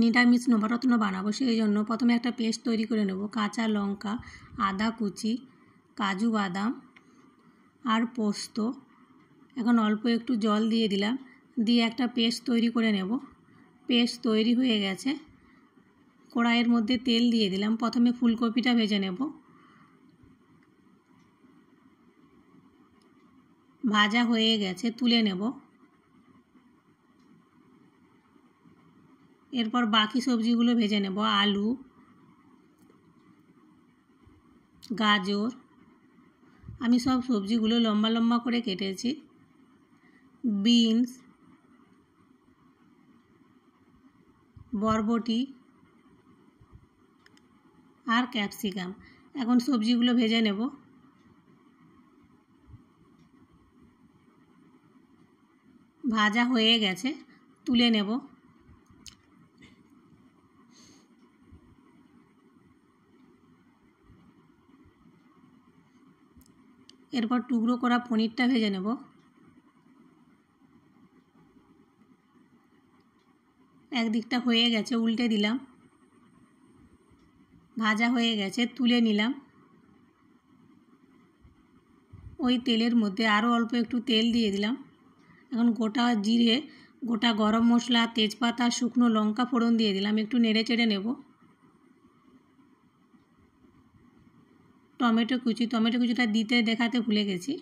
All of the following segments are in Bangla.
নিরামিষ নবরত্ন বানাবো সেই জন্য প্রথমে একটা পেস্ট তৈরি করে নেব কাঁচা লঙ্কা আদা কুচি কাজু বাদাম আর পোস্ত এখন অল্প একটু জল দিয়ে দিলাম দিয়ে একটা পেস্ট তৈরি করে নেব পেস্ট তৈরি হয়ে গেছে কড়াইয়ের মধ্যে তেল দিয়ে দিলাম প্রথমে ফুলকপিটা ভেজে নেব ভাজা হয়ে গেছে তুলে নেব এরপর বাকি সবজিগুলো ভেজে নেব আলু গাজর আমি সব সবজিগুলো লম্বা লম্বা করে কেটেছি বিনস বরবটি আর ক্যাপসিকাম এখন সবজিগুলো ভেজে নেব ভাজা হয়ে গেছে তুলে নেব এরপর টুকরো করা পনিরটা ভেজে নেব একদিকটা হয়ে গেছে উল্টে দিলাম ভাজা হয়ে গেছে তুলে নিলাম ওই তেলের মধ্যে আরও অল্প একটু তেল দিয়ে দিলাম এখন গোটা জিরে গোটা গরম মশলা তেজপাতা শুকনো লঙ্কা ফোড়ন দিয়ে দিলাম একটু নেড়ে চেড়ে নেবো টমেটো কুচি টমেটো কুচিটা দিতে দেখাতে ভুলে গেছি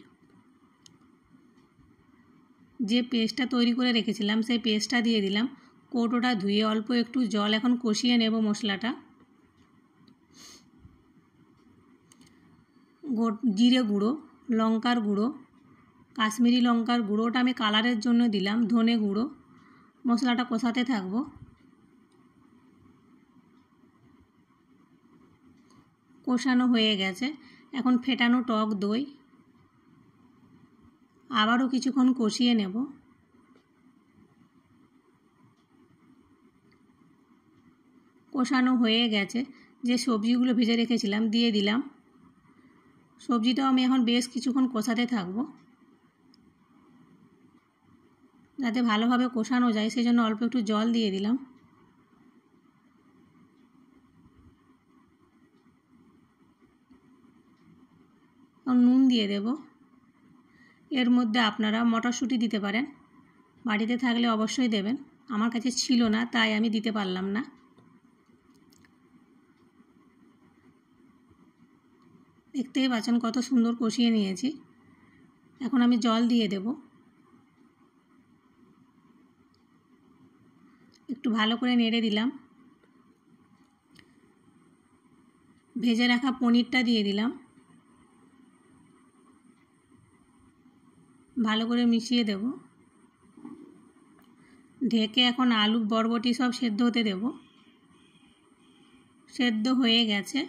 যে পেস্টটা তৈরি করে রেখেছিলাম সেই পেস্টটা দিয়ে দিলাম কৌটোটা ধুয়ে অল্প একটু জল এখন কষিয়ে নেব মশলাটা জিরে গুঁড়ো লঙ্কার গুঁড়ো কাশ্মীরি লঙ্কার গুঁড়োটা আমি কালারের জন্য দিলাম ধনে গুঁড়ো মশলাটা কষাতে থাকবো কষানো হয়ে গেছে এখন ফেটানো টক দই আবারও কিছুক্ষণ কষিয়ে নেব কষানো হয়ে গেছে যে সবজিগুলো ভেজে রেখেছিলাম দিয়ে দিলাম সবজিটাও আমি এখন বেশ কিছুক্ষণ কষাতে থাকব যাতে ভালোভাবে কষানো যায় সেজন্য অল্প একটু জল দিয়ে দিলাম এখন নুন দিয়ে দেব এর মধ্যে আপনারা মটরশুঁটি দিতে পারেন বাড়িতে থাকলে অবশ্যই দেবেন আমার কাছে ছিল না তাই আমি দিতে পারলাম না দেখতেই পাচ্ছেন কত সুন্দর কষিয়ে নিয়েছি এখন আমি জল দিয়ে দেব একটু ভালো করে নেড়ে দিলাম ভেজে রাখা পনিরটা দিয়ে দিলাম ভালো করে মিশিয়ে দেব ঢেকে এখন আলু বরবটি সব সেদ্ধ হতে দেব সেদ্ধ হয়ে গেছে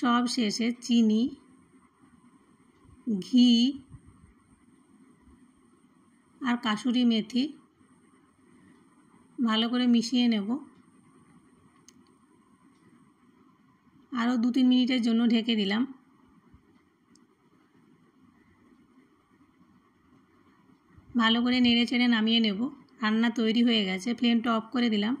সব শেষে চিনি ঘি আর কাসুরি মেথি ভালো করে মিশিয়ে নেব আরও দু তিন মিনিটের জন্য ঢেকে দিলাম ভালো করে নেড়ে চেড়ে নামিয়ে নেব রান্না তৈরি হয়ে গেছে ফ্লেমটা অফ করে দিলাম